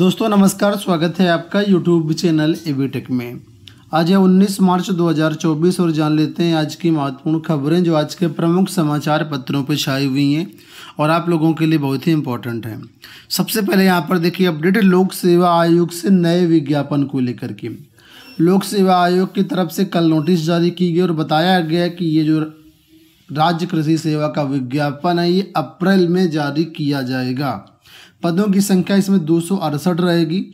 दोस्तों नमस्कार स्वागत है आपका यूट्यूब चैनल टेक में आज है 19 मार्च 2024 और जान लेते हैं आज की महत्वपूर्ण खबरें जो आज के प्रमुख समाचार पत्रों पर छाई हुई हैं और आप लोगों के लिए बहुत ही इंपॉर्टेंट हैं सबसे पहले यहाँ पर देखिए अपडेट लोक सेवा आयोग से नए विज्ञापन को लेकर के लोक सेवा आयोग की तरफ से कल नोटिस जारी की गई और बताया गया कि ये जो राज्य कृषि सेवा का विज्ञापन है ये अप्रैल में जारी किया जाएगा पदों की संख्या इसमें दो रहेगी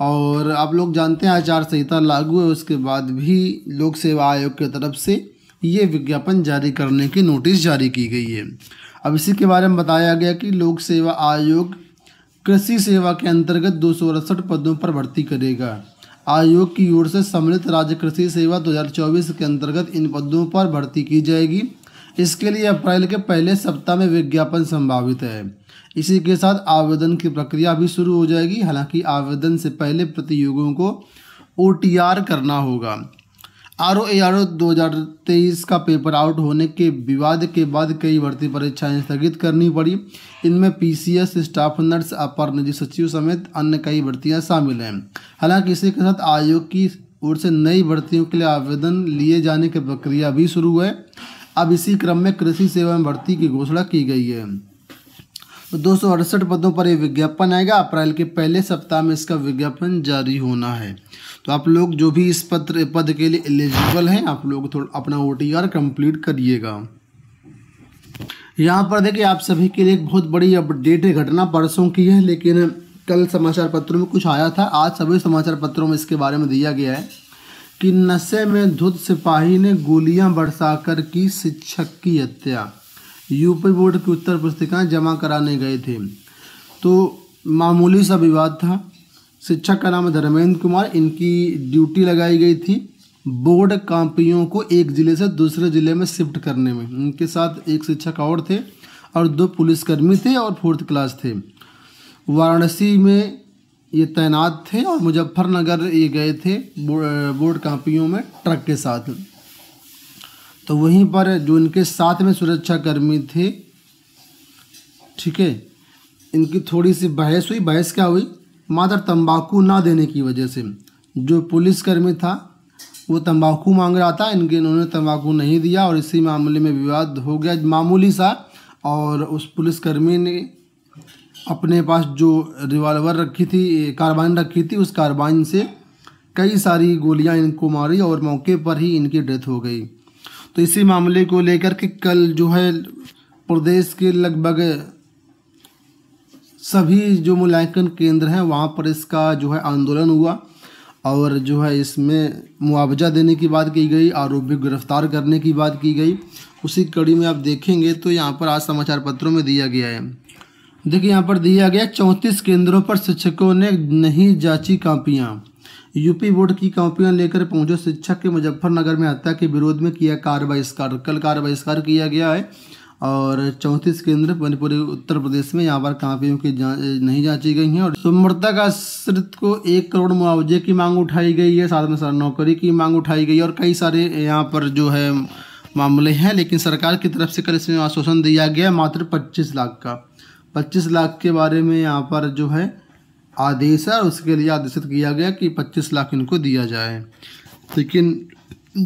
और आप लोग जानते हैं आचार संहिता लागू है उसके बाद भी लोक सेवा आयोग की तरफ से ये विज्ञापन जारी करने की नोटिस जारी की गई है अब इसी के बारे में बताया गया कि लोक सेवा आयोग कृषि सेवा के अंतर्गत दो पदों पर भर्ती करेगा आयोग की ओर से सम्मिलित राज्य कृषि सेवा 2024 के अंतर्गत इन पदों पर भर्ती की जाएगी इसके लिए अप्रैल के पहले सप्ताह में विज्ञापन संभावित है इसी के साथ आवेदन की प्रक्रिया भी शुरू हो जाएगी हालांकि आवेदन से पहले प्रतियोगियों को ओ करना होगा आर ओ ए आर ओ दो हज़ार तेईस का पेपर आउट होने के विवाद के बाद कई भर्ती परीक्षाएं स्थगित करनी पड़ी इनमें P C S staff nurse अपर निजी सचिव समेत अन्य कई भर्तियां शामिल हैं हालांकि इसी के साथ आयोग की ओर से नई भर्तियों के लिए आवेदन लिए जाने की प्रक्रिया भी शुरू है अब इसी क्रम में कृषि सेवा में भर्ती की घोषणा की गई है तो दो पदों पर यह विज्ञापन आएगा अप्रैल के पहले सप्ताह में इसका विज्ञापन जारी होना है तो आप लोग जो भी इस पत्र पद के लिए एलिजिबल हैं आप लोग थोड़ा अपना ओ टी आर कंप्लीट करिएगा यहाँ पर देखिए आप सभी के लिए एक बहुत बड़ी अपडेट है घटना परसों की है लेकिन कल समाचार पत्रों में कुछ आया था आज सभी समाचार पत्रों में इसके बारे में दिया गया है कि नशे में धुत सिपाही ने गोलियां बरसाकर की शिक्षक की हत्या यूपी बोर्ड की उत्तर पुस्तिकाएँ जमा कराने गए थे तो मामूली सा विवाद था शिक्षक का नाम धर्मेंद्र कुमार इनकी ड्यूटी लगाई गई थी बोर्ड कापियों को एक ज़िले से दूसरे ज़िले में शिफ्ट करने में उनके साथ एक शिक्षक और थे और दो पुलिसकर्मी थे और फोर्थ क्लास थे वाराणसी में ये तैनात थे और मुजफ्फरनगर ये गए थे बोर्ड कापियों में ट्रक के साथ तो वहीं पर जो इनके साथ में सुरक्षाकर्मी थे ठीक है इनकी थोड़ी सी बहस हुई बहस क्या हुई मात्र तंबाकू ना देने की वजह से जो पुलिसकर्मी था वो तंबाकू मांग रहा था इनके इन्होंने तंबाकू नहीं दिया और इसी मामले में विवाद हो गया मामूली सा और उस पुलिसकर्मी ने अपने पास जो रिवॉल्वर रखी थी कारबाइन रखी थी उस कारबाइन से कई सारी गोलियां इनको मारी और मौके पर ही इनकी डेथ हो गई तो इसी मामले को लेकर के कल जो है प्रदेश के लगभग सभी जो मूल्यांकन केंद्र हैं वहाँ पर इसका जो है आंदोलन हुआ और जो है इसमें मुआवजा देने की बात की गई आरोपी गिरफ्तार करने की बात की गई उसी कड़ी में आप देखेंगे तो यहाँ पर आज समाचार पत्रों में दिया गया है देखिए यहाँ पर दिया गया चौंतीस केंद्रों पर शिक्षकों ने नहीं जांची कापियाँ यूपी बोर्ड की कॉपियां लेकर पहुंचे शिक्षक के मुजफ्फरनगर में हत्या के विरोध में किया कार बहिष्कार कल कार बहिष्कार किया गया है और चौंतीस केंद्र मणिपुर उत्तर प्रदेश में यहाँ पर कापियों की जा, नहीं जांची गई हैं और सुमृतक आश्रित को एक करोड़ मुआवजे की मांग उठाई गई है साथ में सर नौकरी की मांग उठाई गई है और कई सारे यहाँ पर जो है मामले हैं लेकिन सरकार की तरफ से कल इसमें आश्वासन दिया गया मात्र पच्चीस लाख का पच्चीस लाख के बारे में यहाँ पर जो है आदेश है और उसके लिए आदेशित किया गया कि 25 लाख इनको दिया जाए लेकिन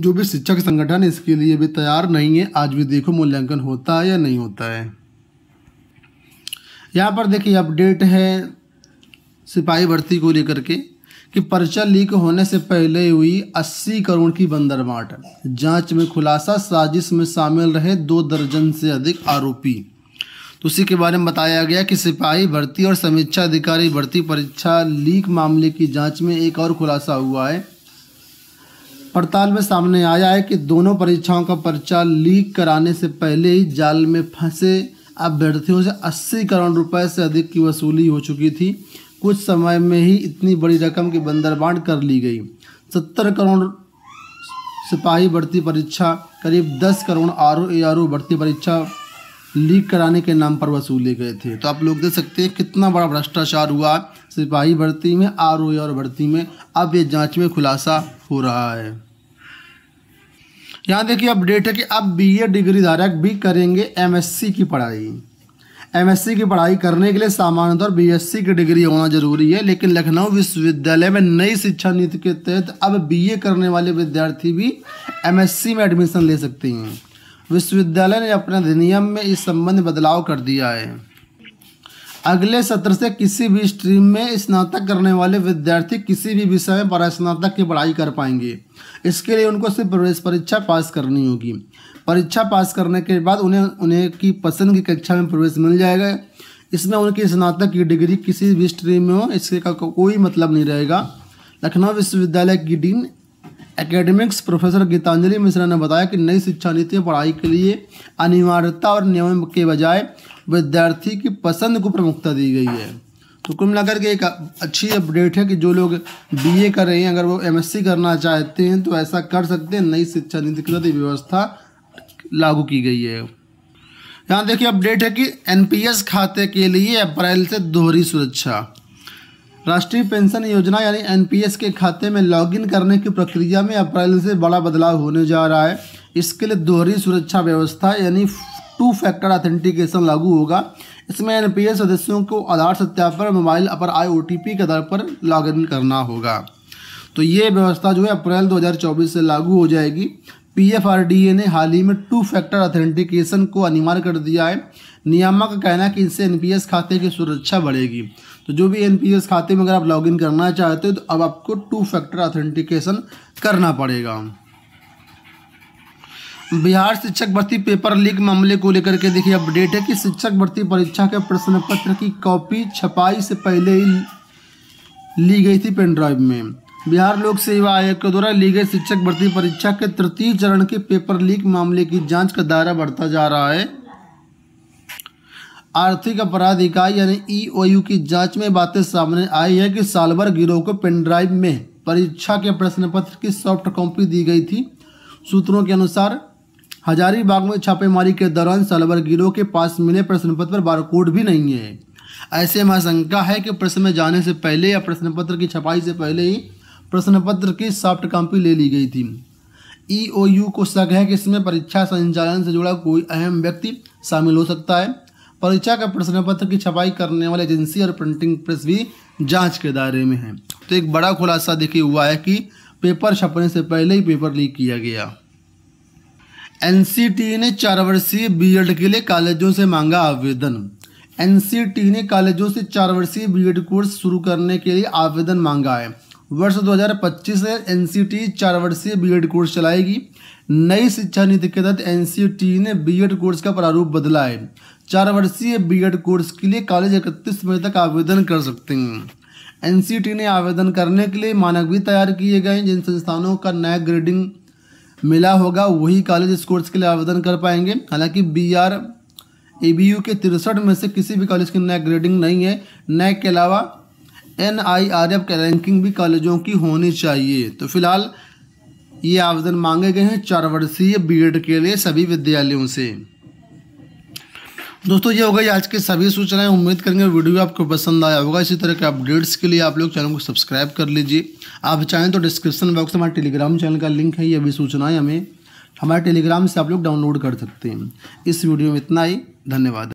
जो भी शिक्षक संगठन है इसके लिए भी तैयार नहीं है आज भी देखो मूल्यांकन होता है या नहीं होता है यहाँ पर देखिए अपडेट है सिपाही भर्ती को लेकर के कि पर्चा लीक होने से पहले हुई 80 करोड़ की बंदरबाट जांच में खुलासा साजिश में शामिल रहे दो दर्जन से अधिक आरोपी उसी के बारे में बताया गया कि सिपाही भर्ती और समीक्षा अधिकारी भर्ती परीक्षा लीक मामले की जांच में एक और खुलासा हुआ है पड़ताल में सामने आया है कि दोनों परीक्षाओं का पर्चा लीक कराने से पहले ही जाल में फंसे अभ्यर्थियों से 80 करोड़ रुपए से अधिक की वसूली हो चुकी थी कुछ समय में ही इतनी बड़ी रकम की बंदरबांट कर ली गई 70 करोड़ सिपाही भर्ती परीक्षा करीब 10 crore R O A R O भर्ती परीक्षा लीक कराने के नाम पर वसूले गए थे तो आप लोग देख सकते हैं कितना बड़ा भ्रष्टाचार हुआ सिपाही भर्ती में आर और भर्ती में अब ये जांच में खुलासा हो रहा है यहाँ देखिए अपडेट है कि अब बीए डिग्री धारक भी करेंगे एमएससी की पढ़ाई एमएससी की पढ़ाई करने के लिए सामान्य तौर बीएससी की डिग्री होना जरूरी है लेकिन लखनऊ विश्वविद्यालय में नई शिक्षा नीति के तहत अब बी करने वाले विद्यार्थी भी एम में एडमिशन ले सकते हैं विश्वविद्यालय ने अपने अधिनियम में इस संबंध बदलाव कर दिया है अगले सत्र से किसी भी स्ट्रीम में स्नातक करने वाले विद्यार्थी किसी भी विषय में परास्नातक की पढ़ाई कर पाएंगे इसके लिए उनको सिर्फ प्रवेश परीक्षा पास करनी होगी परीक्षा पास करने के बाद उन्हें उन्हें की पसंद की कक्षा में प्रवेश मिल जाएगा इसमें उनकी स्नातक की डिग्री किसी भी स्ट्रीम में हो इसके का कोई मतलब नहीं रहेगा लखनऊ विश्वविद्यालय की dean academics professor Geetanjali Mishra ने बताया कि नई शिक्षा नीति पढ़ाई के लिए अनिवार्यता और नियम के बजाय विद्यार्थी की पसंद को प्रमुखता दी गई है तो कुल मिलाकर के एक अच्छी अपडेट है कि जो लोग बीए कर रहे हैं अगर वो एमएससी करना चाहते हैं तो ऐसा कर सकते हैं नई शिक्षा नीति के साथ व्यवस्था लागू की गई है यहाँ देखिए अपडेट है कि एनपीएस खाते के लिए अप्रैल से दोहरी सुरक्षा राष्ट्रीय पेंशन योजना यानी एनपीएस के खाते में लॉगिन करने की प्रक्रिया में अप्रैल से बड़ा बदलाव होने जा रहा है इसके लिए दोहरी सुरक्षा व्यवस्था यानी टू फैक्टर ऑथेंटिकेशन लागू होगा इसमें एनपीएस सदस्यों को आधार सत्यापन मोबाइल पर आई ओ के आधार पर लॉगिन करना होगा तो ये व्यवस्था जो है अप्रैल 2024 से लागू हो जाएगी पीएफआरडीए ने हाल ही में टू फैक्टर ऑथेंटिकेशन को अनिवार्य कर दिया है नियामक का कहना है कि इससे एनपीएस खाते की सुरक्षा बढ़ेगी तो जो भी एन खाते में अगर आप लॉगिन करना चाहते हो तो अब आपको टू फैक्टर ऑथेंटिकेशन करना पड़ेगा बिहार शिक्षक भर्ती पेपर लीक मामले को लेकर के देखिए अपडेट है कि शिक्षक भर्ती परीक्षा के प्रश्न पत्र की कॉपी छपाई से पहले ही ली गई थी पेनड्राइव में बिहार लोक सेवा आयोग के द्वारा ली गई शिक्षक भर्ती परीक्षा के तृतीय चरण के पेपर लीक मामले की जांच का दायरा बढ़ता जा रहा है आर्थिक अपराध इकाई यानी ईओयू e की जांच में बातें सामने आई है कि सालवर गिरोह को पेनड्राइव में परीक्षा के प्रश्न पत्र की सॉफ्ट कॉपी दी गई थी सूत्रों के अनुसार हजारीबाग में छापेमारी के दौरान सालवर गिरोह के पास मिले प्रश्न पत्र पर बारकोड भी नहीं है ऐसे में आशंका है कि प्रश्न में जाने से पहले या प्रश्न पत्र की छपाई से पहले ही प्रश्न पत्र की सॉफ्ट कॉपी ले ली गई थी ईओयू e को शक है कि इसमें परीक्षा संचालन से जुड़ा कोई अहम व्यक्ति शामिल हो सकता है परीक्षा का प्रश्न पत्र की छपाई करने वाली एजेंसी और प्रिंटिंग प्रेस भी जांच के दायरे में है तो एक बड़ा खुलासा देखिए हुआ है कि पेपर छपने से पहले ही पेपर लीक किया गया एन ने चार वर्षीय बी के लिए कॉलेजों से मांगा आवेदन एन ने कॉलेजों से चार वर्षीय बी कोर्स शुरू करने के लिए आवेदन मांगा है वर्ष 2025 से एन सी टी चार वर्षीय बी कोर्स चलाएगी नई शिक्षा नीति के तहत एन ने बी कोर्स का प्रारूप बदला है चार वर्षीय बी कोर्स के लिए कॉलेज इकतीस मई तक आवेदन कर सकते हैं एन ने आवेदन करने के लिए मानक भी तैयार किए गए हैं जिन संस्थानों का नया ग्रेडिंग मिला होगा वही कॉलेज इस कोर्स के लिए आवेदन कर पाएंगे हालांकि B R A B U के तिरसठ में से किसी भी कॉलेज की नया ग्रेडिंग नहीं है नैक के अलावा N I R F ranking भी कॉलेजों की होनी चाहिए तो फिलहाल ये आवेदन मांगे गए हैं चार वर्षीय बी के लिए सभी विद्यालयों से दोस्तों ये हो गई आज की सभी सूचनाएं उम्मीद करेंगे वीडियो आपको पसंद आया होगा इसी तरह के अपडेट्स के लिए आप लोग चैनल को सब्सक्राइब कर लीजिए आप चाहें तो डिस्क्रिप्शन बॉक्स में हमारे टेलीग्राम चैनल का लिंक है ये भी सूचनाएं हमें हमारे टेलीग्राम से आप लोग डाउनलोड कर सकते हैं इस वीडियो में इतना ही धन्यवाद